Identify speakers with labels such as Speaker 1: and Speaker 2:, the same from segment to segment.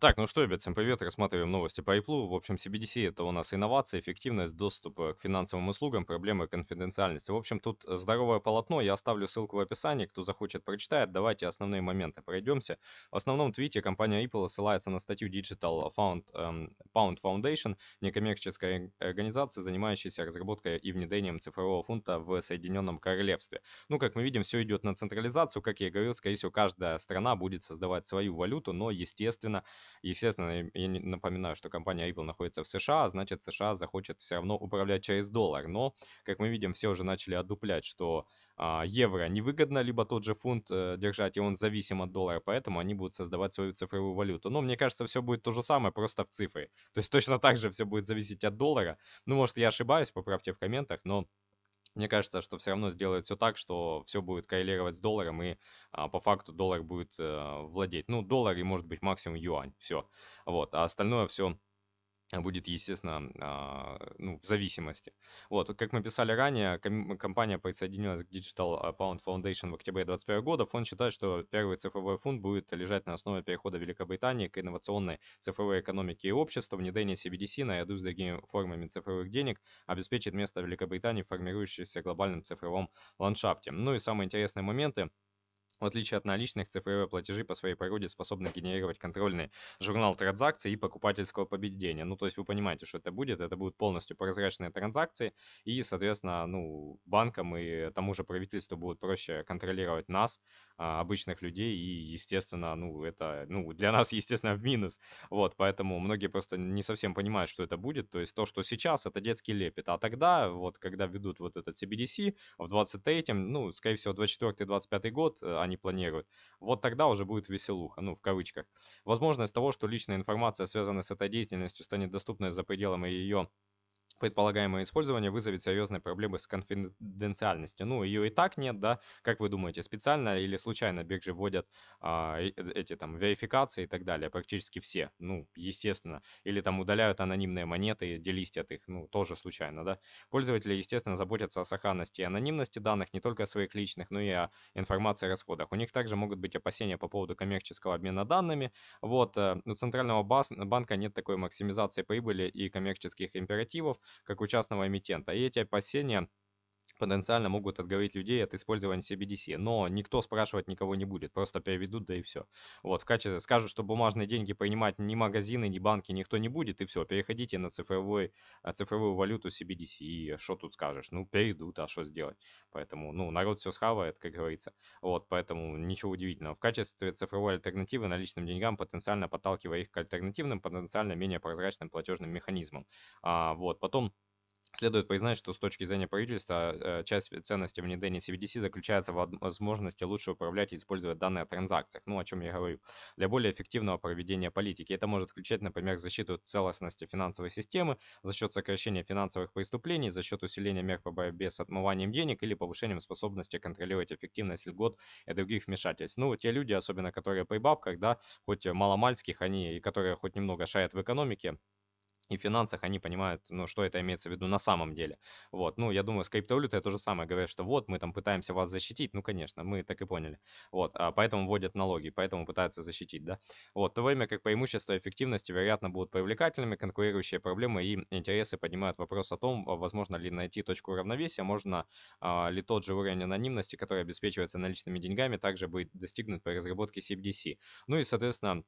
Speaker 1: Так, ну что, ребят, всем привет, рассматриваем новости по Apple. В общем, CBDC это у нас инновация, эффективность, доступ э, к финансовым услугам, проблемы конфиденциальности. В общем, тут э, здоровое полотно, я оставлю ссылку в описании, кто захочет прочитает. Давайте основные моменты пройдемся. В основном твите компания Apple ссылается на статью Digital Found, um, Pound Foundation, некоммерческая организация, занимающаяся разработкой и внедрением цифрового фунта в Соединенном Королевстве. Ну, как мы видим, все идет на централизацию, как я и говорил, скорее всего, каждая страна будет создавать свою валюту, но, естественно, Естественно, я напоминаю, что компания Ripple находится в США, а значит, США захочет все равно управлять через доллар. Но, как мы видим, все уже начали одуплять, что а, евро невыгодно, либо тот же фунт э, держать, и он зависим от доллара, поэтому они будут создавать свою цифровую валюту. Но мне кажется, все будет то же самое, просто в цифре, То есть точно так же все будет зависеть от доллара. Ну, может, я ошибаюсь, поправьте в комментах, но мне кажется, что все равно сделает все так, что все будет коррелировать с долларом, и а, по факту доллар будет э, владеть. Ну, доллар и, может быть, максимум юань, все. Вот, а остальное все будет, естественно, а, ну, в зависимости. Вот, как мы писали ранее, компания присоединилась к Digital Pound Foundation в октябре 2021 года. Фонд считает, что первый цифровой фонд будет лежать на основе перехода Великобритании к инновационной цифровой экономике и обществу. Внедрение CBDC наряду с другими формами цифровых денег обеспечит место Великобритании в формирующемся глобальном цифровом ландшафте. Ну и самые интересные моменты – в отличие от наличных, цифровые платежи по своей природе способны генерировать контрольный журнал транзакций и покупательского победения. Ну, то есть вы понимаете, что это будет. Это будут полностью прозрачные транзакции. И, соответственно, ну, банкам и тому же правительству будет проще контролировать нас, а, обычных людей. И, естественно, ну, это ну, для нас, естественно, в минус. Вот, поэтому многие просто не совсем понимают, что это будет. То есть то, что сейчас, это детский лепет. А тогда, вот, когда ведут вот этот CBDC, в 23-м, ну, скорее всего, 24-25 год, а, они они планируют. Вот тогда уже будет веселуха, ну, в кавычках. Возможность того, что личная информация, связанная с этой деятельностью, станет доступной за пределами ее предполагаемое использование вызовет серьезные проблемы с конфиденциальностью. Ну, ее и так нет, да? Как вы думаете, специально или случайно биржи вводят а, э, эти там верификации и так далее? Практически все, ну, естественно. Или там удаляют анонимные монеты, делистят их, ну, тоже случайно, да? Пользователи, естественно, заботятся о сохранности и анонимности данных не только своих личных, но и о информации о расходах. У них также могут быть опасения по поводу коммерческого обмена данными. Вот, э, у центрального банка нет такой максимизации прибыли и коммерческих императивов, как у частного эмитента. И эти опасения потенциально могут отговорить людей от использования CBDC. Но никто спрашивать никого не будет, просто переведут, да и все. Вот, в качестве скажут, что бумажные деньги принимать ни магазины, ни банки никто не будет, и все, переходите на цифровой, а, цифровую валюту CBDC. И что тут скажешь? Ну, перейдут, а что сделать? Поэтому, ну, народ все схавает, как говорится. Вот, поэтому ничего удивительного. В качестве цифровой альтернативы наличным деньгам, потенциально подталкивая их к альтернативным, потенциально менее прозрачным платежным механизмам. А, вот, потом... Следует признать, что с точки зрения правительства э, э, часть ценности внедрения CBDC заключается в возможности лучше управлять и использовать данные о транзакциях, ну о чем я говорю, для более эффективного проведения политики. Это может включать, например, защиту целостности финансовой системы за счет сокращения финансовых преступлений, за счет усиления мер по борьбе с отмыванием денег или повышением способности контролировать эффективность льгот и других вмешательств. Ну, те люди, особенно которые при бабках, да, хоть маломальских они, и которые хоть немного шаят в экономике, и финансах они понимают, ну, что это имеется в виду на самом деле. Вот, ну, я думаю, с криптовалютой то же самое. Говорят, что вот, мы там пытаемся вас защитить. Ну, конечно, мы так и поняли. Вот, а поэтому вводят налоги, поэтому пытаются защитить, да. Вот, в то время как по имуществу и эффективности, вероятно, будут привлекательными, конкурирующие проблемы и интересы поднимают вопрос о том, а возможно ли найти точку равновесия, можно а, ли тот же уровень анонимности, который обеспечивается наличными деньгами, также будет достигнут при разработке CBDC. Ну и, соответственно,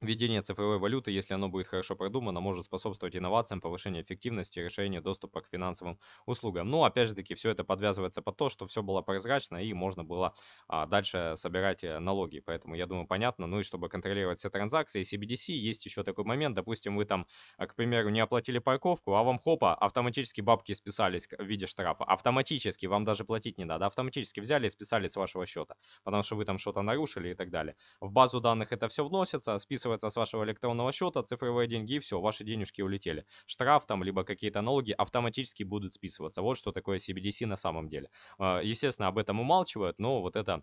Speaker 1: Введение цифровой валюты, если оно будет хорошо продумано, может способствовать инновациям, повышению эффективности, решению доступа к финансовым услугам. Но, опять же таки, все это подвязывается под то, что все было прозрачно и можно было а, дальше собирать э, налоги. Поэтому, я думаю, понятно. Ну и чтобы контролировать все транзакции, CBDC, есть еще такой момент. Допустим, вы там, а, к примеру, не оплатили парковку, а вам хопа, автоматически бабки списались в виде штрафа. Автоматически, вам даже платить не надо. Автоматически взяли и списали с вашего счета, потому что вы там что-то нарушили и так далее. В базу данных это все вносится, списывается списывается с вашего электронного счета, цифровые деньги и все, ваши денежки улетели. Штраф там, либо какие-то налоги автоматически будут списываться. Вот что такое CBDC на самом деле. А, естественно, об этом умалчивают, но вот это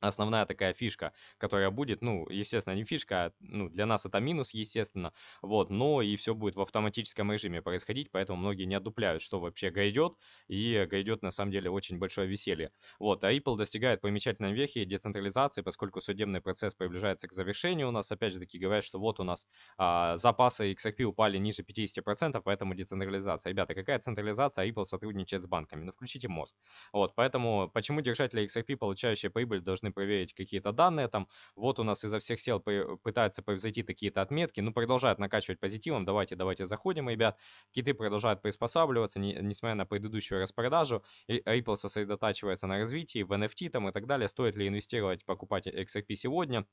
Speaker 1: основная такая фишка, которая будет, ну, естественно, не фишка, а, ну, для нас это минус, естественно, вот, но и все будет в автоматическом режиме происходить, поэтому многие не отдупляют, что вообще гайдет, и гайдет, на самом деле, очень большое веселье. Вот, а Apple достигает примечательной вехи децентрализации, поскольку судебный процесс приближается к завершению у нас, опять же таки, говорят, что вот у нас а, запасы XRP упали ниже 50%, поэтому децентрализация. Ребята, какая централизация, Apple сотрудничает с банками? Ну, включите мозг. Вот, поэтому, почему держатели XRP, получающие прибыль, должны нужно проверить какие-то данные там. Вот у нас изо всех сил пытаются превзойти такие-то отметки, но ну, продолжают накачивать позитивом. Давайте, давайте заходим, ребят. Киты продолжают приспосабливаться, не, несмотря на предыдущую распродажу. Ripple сосредотачивается на развитии, в NFT там и так далее. Стоит ли инвестировать, покупать XRP сегодня?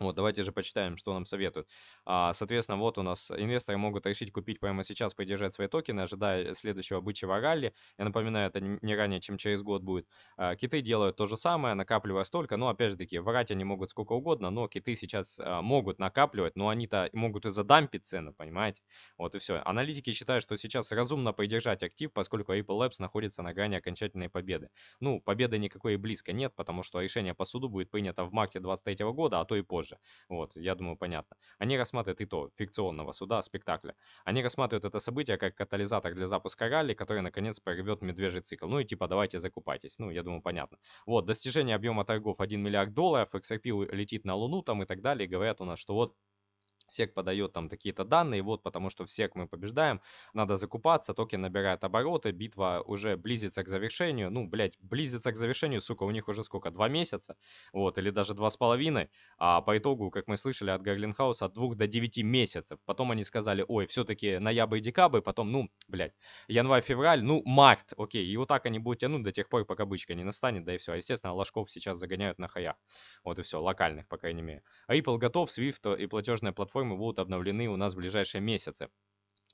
Speaker 1: Вот, давайте же почитаем, что нам советуют. А, соответственно, вот у нас инвесторы могут решить купить прямо сейчас, поддержать свои токены, ожидая следующего бычьего ралли. Я напоминаю, это не ранее, чем через год будет. А, киты делают то же самое, накапливая столько, но опять же таки, врать они могут сколько угодно, но киты сейчас а, могут накапливать, но они-то могут и задампить цены, понимаете? Вот и все. Аналитики считают, что сейчас разумно поддержать актив, поскольку Apple Labs находится на грани окончательной победы. Ну, победы никакой и близко нет, потому что решение по суду будет принято в марте 2023 года, а то и позже позже. Вот, я думаю, понятно. Они рассматривают и то, фикционного суда, спектакля. Они рассматривают это событие как катализатор для запуска ралли, который, наконец, прорвет медвежий цикл. Ну и типа, давайте закупайтесь. Ну, я думаю, понятно. Вот, достижение объема торгов 1 миллиард долларов, XRP летит на Луну там и так далее. И говорят у нас, что вот Сек подает там какие то данные, вот потому что в сек мы побеждаем, надо закупаться, токен набирает обороты, битва уже близится к завершению, ну, блядь, близится к завершению, сука, у них уже сколько, два месяца, вот, или даже два с половиной, а по итогу, как мы слышали от Гарлинхауса, от двух до девяти месяцев, потом они сказали, ой, все-таки ноябрь и декабрь, потом, ну, блядь, январь-февраль, ну, март, окей, и вот так они будут тянуть до тех пор, пока бычка не настанет, да и все, а, естественно, ложков сейчас загоняют на хая, вот и все, локальных, по крайней мере. Ripple готов, Swift и платежная платформа платформы будут обновлены у нас в ближайшие месяцы.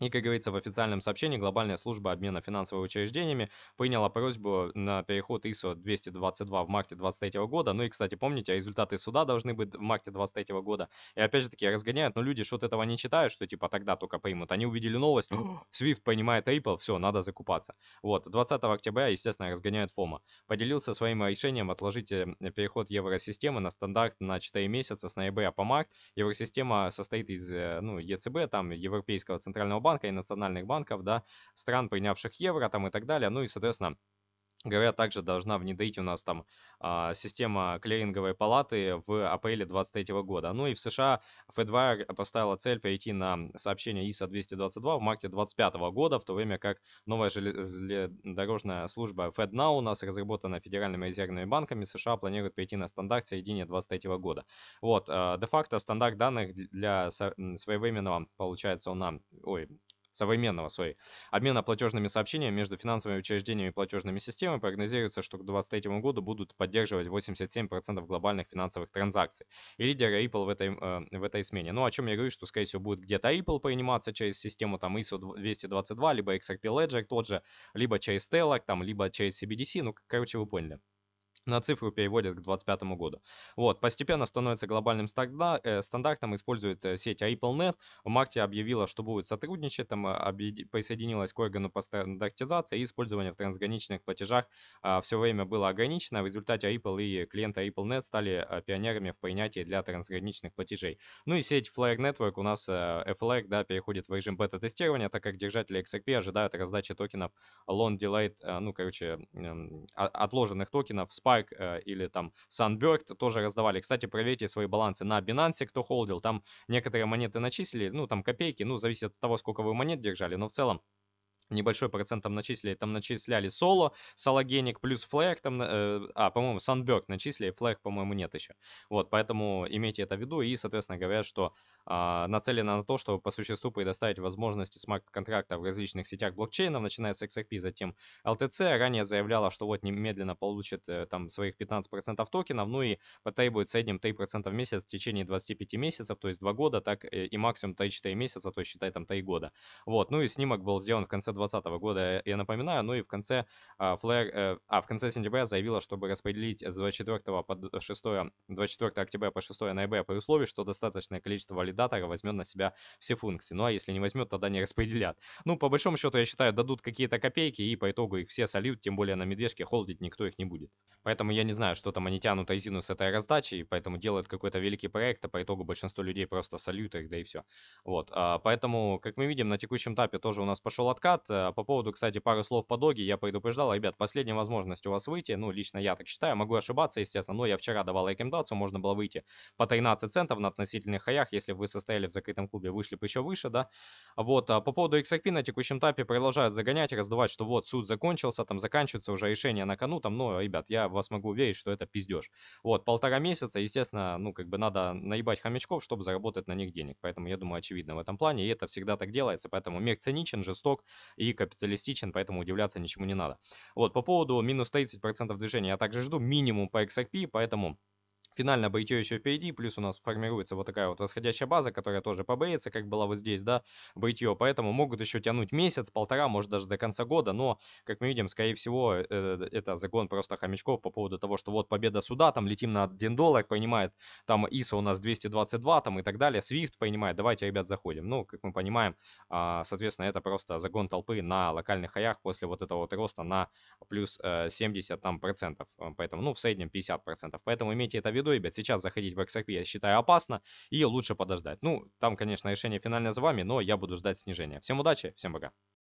Speaker 1: И, как говорится в официальном сообщении, глобальная служба обмена финансовыми учреждениями приняла просьбу на переход ISO 222 в марте 2023 года. Ну и, кстати, помните, результаты суда должны быть в марте 2023 года. И опять же таки разгоняют, но люди что-то этого не читают, что типа тогда только поймут. Они увидели новость, Swift понимает Apple, все, надо закупаться. Вот, 20 октября, естественно, разгоняют ФОМА. Поделился своим решением отложить эм, переход евросистемы на стандарт на 4 месяца с ноября по март. Евросистема состоит из, э, ну, ЕЦБ, там, Европейского Центрального Банка, банка и национальных банков, да, стран, принявших евро там и так далее. Ну и, соответственно, Говорят, также должна внедрить у нас там а, система клиринговой палаты в апреле 2023 года. Ну и в США Fedwire поставила цель перейти на сообщение ISO 222 в марте 2025 года, в то время как новая железнодорожная служба FedNow у нас разработана федеральными резервными банками США планирует перейти на стандарт в середине 2023 года. Вот, а, де-факто стандарт данных для своевременного, получается, он нам, ой, современного, сори, обмена платежными сообщениями между финансовыми учреждениями и платежными системами прогнозируется, что к 2023 году будут поддерживать 87% глобальных финансовых транзакций. И лидер Ripple в этой, э, в этой смене. Ну, о чем я говорю, что, скорее всего, будет где-то Apple приниматься через систему там ISO 222, либо XRP Ledger тот же, либо через Stellar, там, либо через CBDC, ну, короче, вы поняли на цифру переводят к 2025 году. Вот, постепенно становится глобальным э, стандартом, использует э, сеть AppleNet. В марте объявила, что будет сотрудничать, там а, присоединилась к органу по стандартизации, и использование в трансграничных платежах а, все время было ограничено. В результате Apple и клиенты AppleNet стали а, пионерами в принятии для трансграничных платежей. Ну и сеть Flare Network у нас э, Flag, да, переходит в режим бета-тестирования, так как держатели XRP ожидают раздачи токенов Long Delayed, ну, короче, а, отложенных токенов в SPA Park э, или там Sunbird тоже раздавали. Кстати, проверьте свои балансы на Binance, кто холдил. Там некоторые монеты начислили, ну там копейки, ну зависит от того, сколько вы монет держали, но в целом небольшой процент там начислили, там начисляли соло, Сологеник плюс флэг, там, э, а, по-моему, Санберг начислили, флэг, по-моему, нет еще. Вот, поэтому имейте это в виду и, соответственно, говорят, что а, нацелена на то, чтобы по существу предоставить возможности смарт-контракта в различных сетях блокчейнов, начиная с XRP, затем LTC. Ранее заявляла, что вот немедленно получит э, там своих 15% токенов, ну и потребует в среднем 3% в месяц в течение 25 месяцев, то есть 2 года, так э, и максимум 3-4 месяца, то есть считай там 3 года. Вот, ну и снимок был сделан в конце 2020 года, э, я напоминаю, ну и в конце а, а, в конце сентября заявила, чтобы распределить с 24 по 6, 24 октября по 6 ноября при условии, что достаточное количество валют валидатора возьмет на себя все функции. Ну а если не возьмет, тогда не распределят. Ну, по большому счету, я считаю, дадут какие-то копейки и по итогу их все сольют, тем более на медвежке холдить никто их не будет. Поэтому я не знаю, что там они тянут Айзину с этой раздачей, поэтому делают какой-то великий проект, а по итогу большинство людей просто сольют их, да и все. Вот, а, поэтому, как мы видим, на текущем этапе тоже у нас пошел откат. А, по поводу, кстати, пары слов по доге, я предупреждал, ребят, последняя возможность у вас выйти, ну, лично я так считаю, могу ошибаться, естественно, но я вчера давал рекомендацию, можно было выйти по 13 центов на относительных хаях, если вы состояли в закрытом клубе, вышли бы еще выше, да. Вот, а по поводу XRP на текущем этапе продолжают загонять, раздувать, что вот суд закончился, там заканчивается уже решение на кону, там, ну, ребят, я вас могу уверить, что это пиздеж. Вот, полтора месяца, естественно, ну, как бы надо наебать хомячков, чтобы заработать на них денег, поэтому я думаю, очевидно в этом плане, и это всегда так делается, поэтому мир циничен, жесток и капиталистичен, поэтому удивляться ничему не надо. Вот, по поводу минус 30% движения я также жду, минимум по XRP, поэтому финально обойти еще впереди, плюс у нас формируется вот такая вот восходящая база, которая тоже побреется, как была вот здесь, да, бритье, поэтому могут еще тянуть месяц, полтора, может даже до конца года, но, как мы видим, скорее всего, э, э, это загон просто хомячков по поводу того, что вот победа суда, там летим на 1 доллар, понимает там ISO у нас 222, там и так далее, Swift понимает давайте, ребят, заходим, ну, как мы понимаем, а, соответственно, это просто загон толпы на локальных хаях после вот этого вот роста на плюс 70 э, там процентов, поэтому, ну, в среднем 50 процентов, поэтому имейте это в виду, виду, ребят, сейчас заходить в XRP я считаю опасно и лучше подождать. Ну, там, конечно, решение финальное за вами, но я буду ждать снижения. Всем удачи, всем пока.